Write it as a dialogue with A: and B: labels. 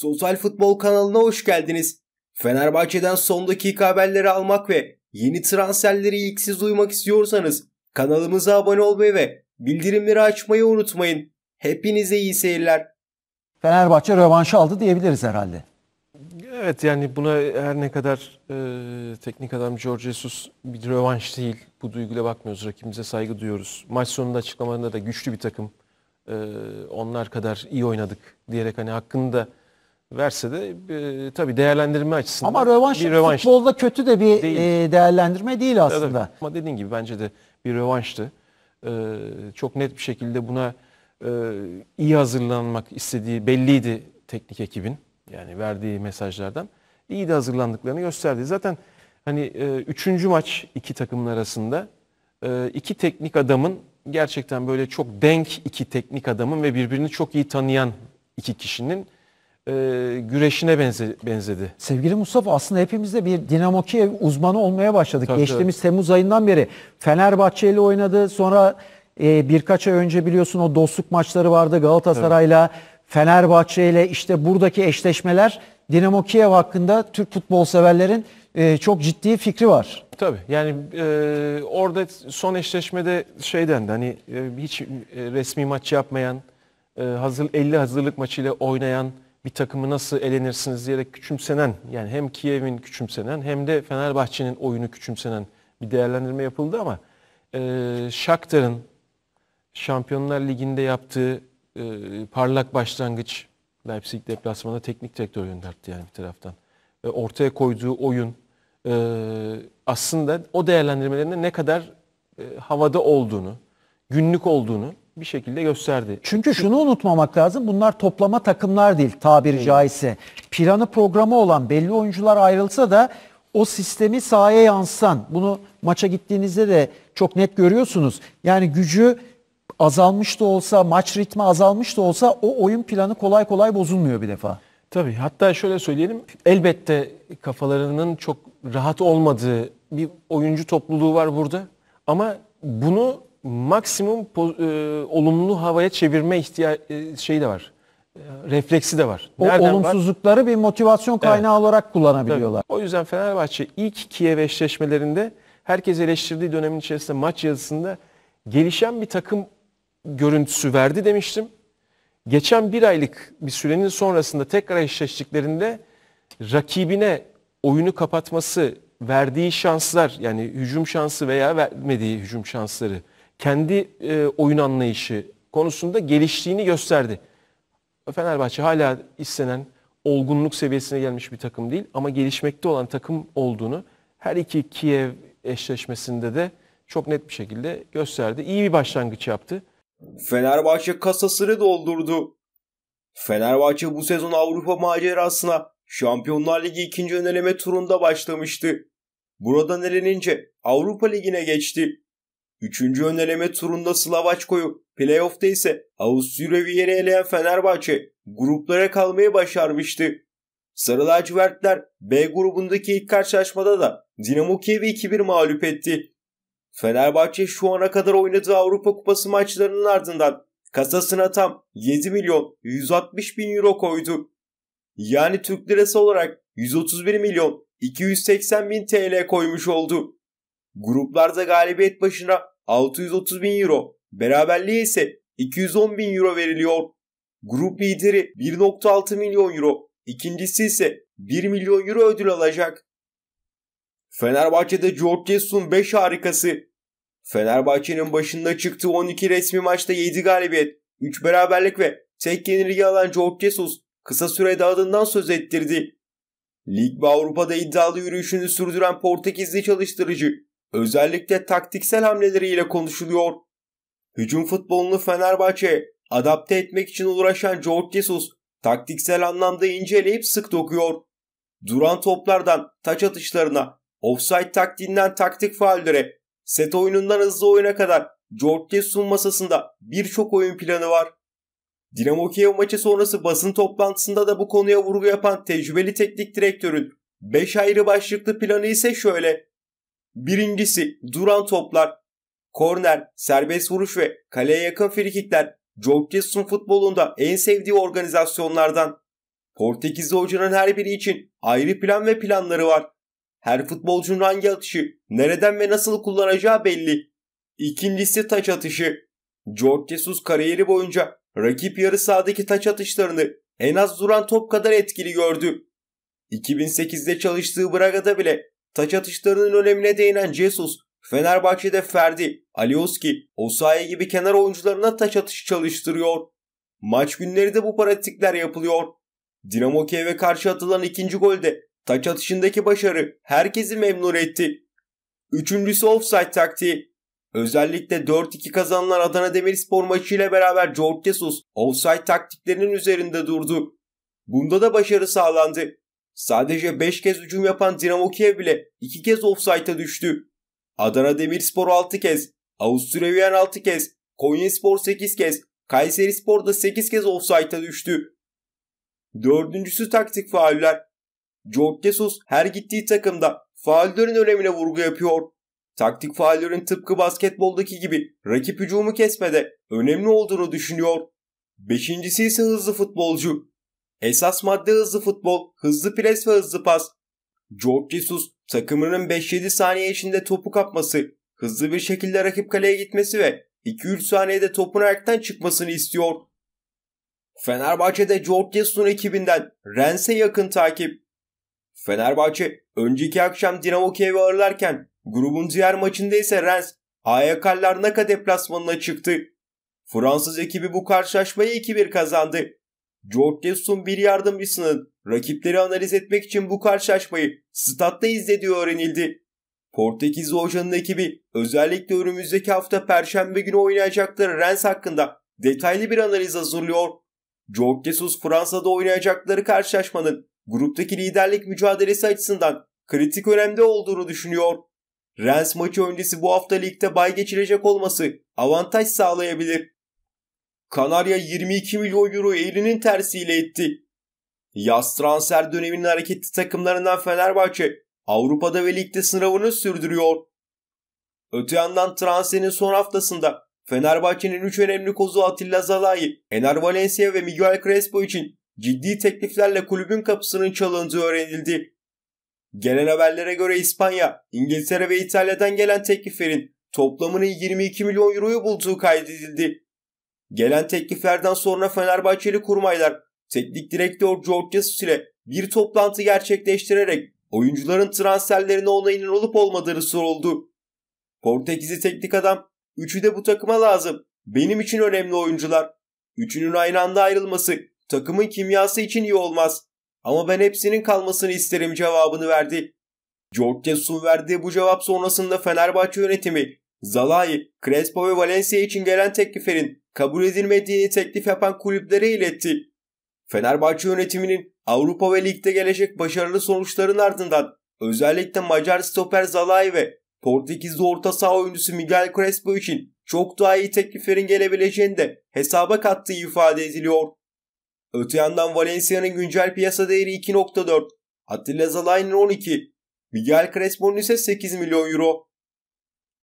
A: Total Futbol kanalına hoş geldiniz. Fenerbahçe'den son dakika haberleri almak ve yeni transferleri ilk siz duymak istiyorsanız kanalımıza abone olmayı ve bildirimleri açmayı unutmayın. Hepinize iyi seyirler. Fenerbahçe rövanşı aldı diyebiliriz herhalde.
B: Evet yani buna her ne kadar e, teknik adam George Jesus bir rövanş değil. Bu duyguyla bakmıyoruz. Rakibimize saygı duyuyoruz. Maç sonunda açıklamalarında da güçlü bir takım. E, onlar kadar iyi oynadık diyerek hani hakkını da verse de e, tabii değerlendirme açısından Ama rövanş, bir rövanş futbolda kötü de bir değil. E, değerlendirme değil aslında. Evet, ama dediğin gibi bence de bir rövanştı. E, çok net bir şekilde buna e, iyi hazırlanmak istediği belliydi teknik ekibin. Yani verdiği mesajlardan. İyi de hazırlandıklarını gösterdi. Zaten hani e, üçüncü maç iki takımın arasında e, iki teknik adamın gerçekten böyle çok denk iki teknik adamın ve birbirini çok iyi tanıyan iki kişinin e, güreşine benze, benzedi. Sevgili Mustafa aslında hepimiz de bir Dinamo Kiev uzmanı olmaya başladık. Tabii, Geçtiğimiz Temmuz ayından beri Fenerbahçe ile oynadı. Sonra e, birkaç ay önce biliyorsun o dostluk maçları vardı Galatasaray'la. Evet. Fenerbahçe ile işte buradaki eşleşmeler Dinamo Kiev hakkında Türk futbol severlerin e, çok ciddi fikri var. Tabii yani e, orada son eşleşmede şeyden, hani e, hiç e, resmi maç yapmayan, e, hazır 50 hazırlık maçıyla oynayan bir takımı nasıl elenirsiniz diyerek küçümsenen yani hem Kiev'in küçümsenen hem de Fenerbahçe'nin oyunu küçümsenen bir değerlendirme yapıldı ama e, Shakhtar'ın Şampiyonlar Ligi'nde yaptığı e, parlak başlangıç Leipzig deplasmanında teknik direktör gönderdi yani bir taraftan. E, ortaya koyduğu oyun e, aslında o değerlendirmelerinde ne kadar e, havada olduğunu, günlük olduğunu bir şekilde gösterdi. Çünkü şunu unutmamak lazım. Bunlar toplama takımlar değil tabiri caizse. Planı programı olan belli oyuncular ayrılsa da o sistemi sahaya yansıtan, bunu maça gittiğinizde de çok net görüyorsunuz. Yani gücü azalmış da olsa, maç ritmi azalmış da olsa o oyun planı kolay kolay bozulmuyor bir defa. Tabii hatta şöyle söyleyelim elbette kafalarının çok rahat olmadığı bir oyuncu topluluğu var burada ama bunu maksimum e, olumlu havaya çevirme ihtiyaç e, şeyi de var. E, refleksi de var. O Nereden olumsuzlukları var? bir motivasyon kaynağı evet. olarak kullanabiliyorlar. Tabii. O yüzden Fenerbahçe ilk Kiev eşleşmelerinde herkes eleştirdiği dönemin içerisinde maç yazısında gelişen bir takım görüntüsü verdi demiştim. Geçen bir aylık bir sürenin sonrasında tekrar eşleştiklerinde rakibine oyunu kapatması, verdiği şanslar yani hücum şansı veya vermediği hücum şansları kendi e, oyun anlayışı konusunda geliştiğini gösterdi. Fenerbahçe hala istenen olgunluk seviyesine gelmiş bir takım değil ama gelişmekte olan takım olduğunu her iki Kiev eşleşmesinde de çok net bir şekilde gösterdi. İyi bir başlangıç yaptı.
A: Fenerbahçe kasasını doldurdu. Fenerbahçe bu sezon Avrupa macerasına Şampiyonlar Ligi ikinci öneleme turunda başlamıştı. Buradan elenince Avrupa Ligi'ne geçti. Üçüncü öneleme turunda Slavaçko'yu, playoff'ta ise Avusturya Viyen'i eleyen Fenerbahçe gruplara kalmayı başarmıştı. Sarı lacivertler B grubundaki ilk karşılaşmada da Dinamo Kiev'i 2-1 mağlup etti. Fenerbahçe şu ana kadar oynadığı Avrupa Kupası maçlarının ardından kasasına tam 7 milyon 160 bin euro koydu. Yani Türk lirası olarak 131 milyon 280 bin TL koymuş oldu. Gruplarda galibiyet başına 630 bin euro, beraberliğe ise 210 bin euro veriliyor. Grup lideri 1.6 milyon euro, ikincisi ise 1 milyon euro ödül alacak. Fenerbahçe'de George Jesus'un 5 harikası. Fenerbahçe'nin başında çıktığı 12 resmi maçta 7 galibiyet, 3 beraberlik ve tek yenilgi alan George Jesus kısa sürede adından söz ettirdi. Lig ve Avrupa'da iddialı yürüyüşünü sürdüren Portekizli çalıştırıcı Özellikle taktiksel hamleleriyle konuşuluyor. Hücum futbolunu Fenerbahçe adapte etmek için uğraşan George Jesus taktiksel anlamda inceleyip sık dokuyor. Duran toplardan taç atışlarına, offside taktiğinden taktik faallere, set oyunundan hızlı oyuna kadar George Jesus'un masasında birçok oyun planı var. Dinamo Kiev maçı sonrası basın toplantısında da bu konuya vurgu yapan tecrübeli teknik direktörün 5 ayrı başlıklı planı ise şöyle. Birincisi duran toplar, korner, serbest vuruş ve kaleye yakın frikikler George Jesus'un futbolunda en sevdiği organizasyonlardan. Portekizli hocanın her biri için ayrı plan ve planları var. Her futbolcunun hangi atışı, nereden ve nasıl kullanacağı belli. İkincisi taç atışı. George Jesus kariyeri boyunca rakip yarı sahadaki taç atışlarını en az duran top kadar etkili gördü. 2008'de çalıştığı Braga'da bile Taç atışlarının önemine değinen Jesus, Fenerbahçe'de Ferdi, Alioski, Osaye gibi kenar oyuncularına taç atışı çalıştırıyor. Maç günleri de bu pratikler yapılıyor. Dinamo Kiev'e karşı atılan ikinci golde taç atışındaki başarı herkesi memnun etti. Üçüncüsü offside taktiği. Özellikle 4-2 kazanılan Adana Demirspor maçı ile beraber George Jesus offside taktiklerinin üzerinde durdu. Bunda da başarı sağlandı. Sadece 5 kez hücum yapan Dinamo Kiev bile 2 kez offside'a düştü. Adana Demirspor 6 kez, Avusturya Viyen 6 kez, Konyaspor 8 kez, Kayseri Spor da 8 kez offside'a düştü. Dördüncüsü taktik fauller. George Jesus her gittiği takımda faullerin önemine vurgu yapıyor. Taktik faullerin tıpkı basketboldaki gibi rakip hücumu kesmede önemli olduğunu düşünüyor. Beşincisi ise hızlı futbolcu. Esas madde hızlı futbol, hızlı pres ve hızlı pas. George Jesus takımının 5-7 saniye içinde topu kapması, hızlı bir şekilde rakip kaleye gitmesi ve 2-3 saniyede topun ayaktan çıkmasını istiyor. Fenerbahçe'de George Jesus'un ekibinden Rennes'e yakın takip. Fenerbahçe önceki akşam Dinamo Kiev'i ağırlarken grubun diğer maçında ise Rennes AYK Larnaka deplasmanına çıktı. Fransız ekibi bu karşılaşmayı 2-1 kazandı. George Jetson bir yardımcısının rakipleri analiz etmek için bu karşılaşmayı statta izlediği öğrenildi. Portekizli hocanın ekibi özellikle önümüzdeki hafta perşembe günü oynayacakları Rennes hakkında detaylı bir analiz hazırlıyor. George Jesus Fransa'da oynayacakları karşılaşmanın gruptaki liderlik mücadelesi açısından kritik önemde olduğunu düşünüyor. Rennes maçı öncesi bu hafta ligde bay geçirecek olması avantaj sağlayabilir. Kanarya 22 milyon euro elinin tersiyle etti. Yaz transfer döneminin hareketli takımlarından Fenerbahçe Avrupa'da ve ligde sınavını sürdürüyor. Öte yandan transferin son haftasında Fenerbahçe'nin 3 önemli kozu Atilla Zalai, Ener Valencia ve Miguel Crespo için ciddi tekliflerle kulübün kapısının çalındığı öğrenildi. Gelen haberlere göre İspanya, İngiltere ve İtalya'dan gelen tekliflerin toplamının 22 milyon euroyu bulduğu kaydedildi. Gelen tekliflerden sonra Fenerbahçeli kurmaylar teknik direktör George Jesus ile bir toplantı gerçekleştirerek oyuncuların transferlerine onayının olup olmadığını soruldu. Portekizli teknik adam, üçü de bu takıma lazım. Benim için önemli oyuncular. Üçünün aynı anda ayrılması takımın kimyası için iyi olmaz. Ama ben hepsinin kalmasını isterim cevabını verdi. George Jesus'un verdiği bu cevap sonrasında Fenerbahçe yönetimi Zalai, Crespo ve Valencia için gelen tekliflerin kabul edilmediğini teklif yapan kulüplere iletti. Fenerbahçe yönetiminin Avrupa ve ligde gelecek başarılı sonuçların ardından özellikle Macar stoper Zalai ve Portekizli orta saha oyuncusu Miguel Crespo için çok daha iyi tekliflerin gelebileceğini de hesaba kattığı ifade ediliyor. Öte yandan Valencia'nın güncel piyasa değeri 2.4, Attila Zalai'nin 12, Miguel Crespo'nun ise 8 milyon euro.